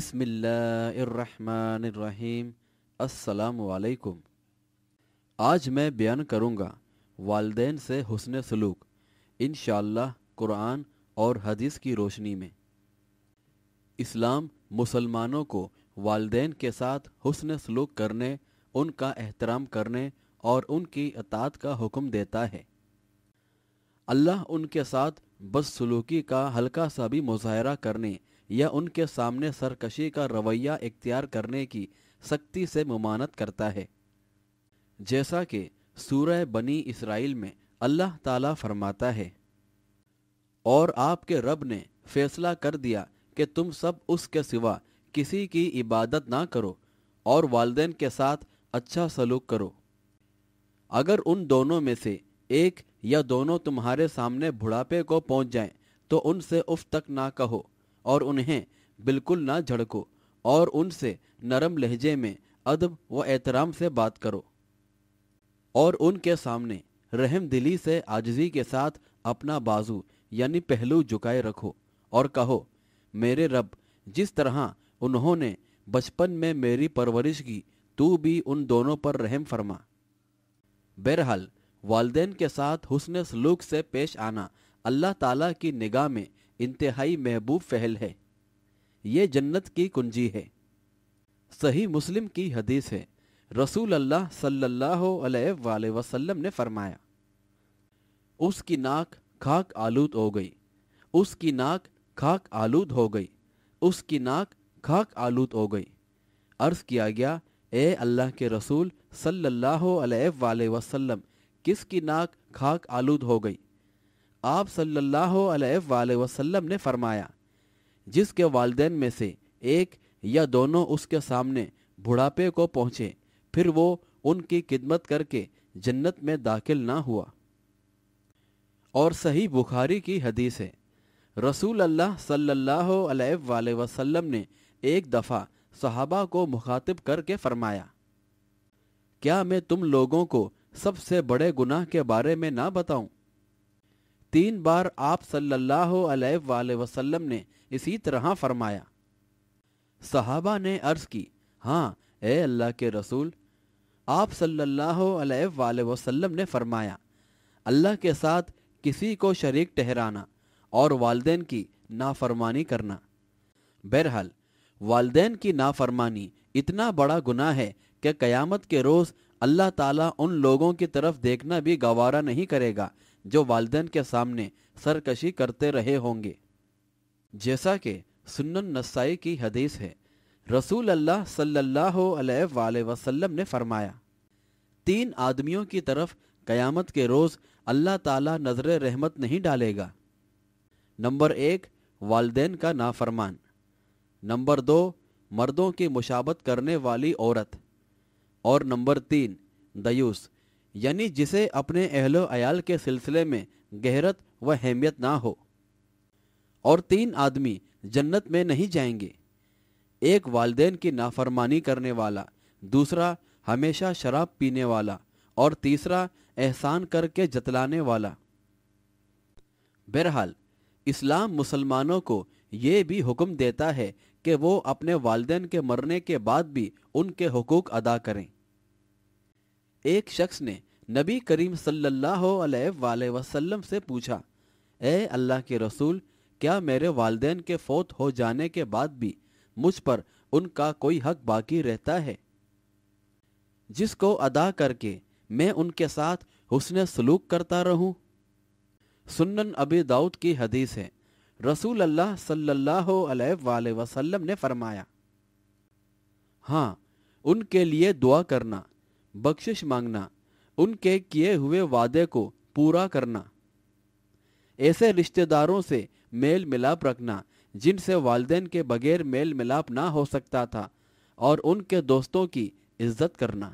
بسم اللہ الرحمن الرحیم السلام علیکم آج میں بیان کروں گا والدین سے حسن سلوک انشاءاللہ اللہ قرآن اور حدیث کی روشنی میں اسلام مسلمانوں کو والدین کے ساتھ حسن سلوک کرنے ان کا احترام کرنے اور ان کی اطاعت کا حکم دیتا ہے اللہ ان کے ساتھ بد سلوکی کا ہلکا سا بھی مظاہرہ کرنے یا ان کے سامنے سرکشی کا رویہ اختیار کرنے کی سختی سے ممانت کرتا ہے جیسا کہ سورہ بنی اسرائیل میں اللہ تعالیٰ فرماتا ہے اور آپ کے رب نے فیصلہ کر دیا کہ تم سب اس کے سوا کسی کی عبادت نہ کرو اور والدین کے ساتھ اچھا سلوک کرو اگر ان دونوں میں سے ایک یا دونوں تمہارے سامنے بڑھاپے کو پہنچ جائیں تو ان سے اف تک نہ کہو اور انہیں بالکل نہ جھڑکو اور ان سے نرم لہجے میں ادب و احترام سے بات کرو اور ان کے سامنے رحم دلی سے آجزی کے ساتھ اپنا بازو یعنی پہلو جھکائے رکھو اور کہو میرے رب جس طرح انہوں نے بچپن میں میری پرورش کی تو بھی ان دونوں پر رحم فرما بہرحال والدین کے ساتھ حسن سلوک سے پیش آنا اللہ تعالیٰ کی نگاہ میں انتہائی محبوب فہل ہے یہ جنت کی کنجی ہے صحیح مسلم کی حدیث ہے رسول اللہ صلی اللہ علیہ وآلہ وسلم نے فرمایا اس کی ناک آلود ہو گئی اس کی ناک خاک آلود ہو گئی اس کی ناک خاک آلود ہو گئی عرض کیا گیا اے اللہ کے رسول صلی اللہ علیہ وآلہ وسلم کس کی ناک خاک آلود ہو گئی آپ صلی اللہ علیہ وآلہ وسلم نے فرمایا جس کے والدین میں سے ایک یا دونوں اس کے سامنے بڑھاپے کو پہنچے پھر وہ ان کی خدمت کر کے جنت میں داخل نہ ہوا اور صحیح بخاری کی حدیث ہے رسول اللہ صلی اللہ علیہ وآلہ وسلم نے ایک دفعہ صحابہ کو مخاطب کر کے فرمایا کیا میں تم لوگوں کو سب سے بڑے گناہ کے بارے میں نہ بتاؤں تین بار آپ صلی اللہ علیہ وآلہ وسلم نے اسی طرح فرمایا صحابہ نے عرض کی ہاں اے اللہ کے رسول آپ صلی اللہ علیہ وآلہ وسلم نے فرمایا اللہ کے ساتھ کسی کو شریک ٹہرانا اور والدین کی نافرمانی کرنا بہرحال والدین کی نافرمانی اتنا بڑا گناہ ہے کہ قیامت کے روز اللہ تعالیٰ ان لوگوں کی طرف دیکھنا بھی گوارا نہیں کرے گا جو والدین کے سامنے سرکشی کرتے رہے ہوں گے جیسا کہ سنن نسائی کی حدیث ہے رسول اللہ صلی اللہ علیہ وآلہ وسلم نے فرمایا تین آدمیوں کی طرف قیامت کے روز اللہ تعالیٰ نظر رحمت نہیں ڈالے گا نمبر ایک والدین کا نافرمان نمبر دو مردوں کی مشابت کرنے والی عورت اور نمبر تین دیوس یعنی جسے اپنے اہل و عیال کے سلسلے میں گہرت و اہمیت نہ ہو اور تین آدمی جنت میں نہیں جائیں گے ایک والدین کی نافرمانی کرنے والا دوسرا ہمیشہ شراب پینے والا اور تیسرا احسان کر کے جتلانے والا بہرحال اسلام مسلمانوں کو یہ بھی حکم دیتا ہے کہ وہ اپنے والدین کے مرنے کے بعد بھی ان کے حقوق ادا کریں ایک شخص نے نبی کریم صلی اللہ علیہ وآلہ وسلم سے پوچھا اے اللہ کے رسول کیا میرے والدین کے فوت ہو جانے کے بعد بھی مجھ پر ان کا کوئی حق باقی رہتا ہے جس کو ادا کر کے میں ان کے ساتھ حسن سلوک کرتا رہوں سنن ابی داؤد کی حدیث ہے رسول اللہ صلی اللہ علیہ وآلہ وسلم نے فرمایا ہاں ان کے لیے دعا کرنا بخشش مانگنا ان کے کیے ہوئے وعدے کو پورا کرنا ایسے رشتہ داروں سے میل ملاپ رکھنا جن سے والدین کے بغیر میل ملاپ نہ ہو سکتا تھا اور ان کے دوستوں کی عزت کرنا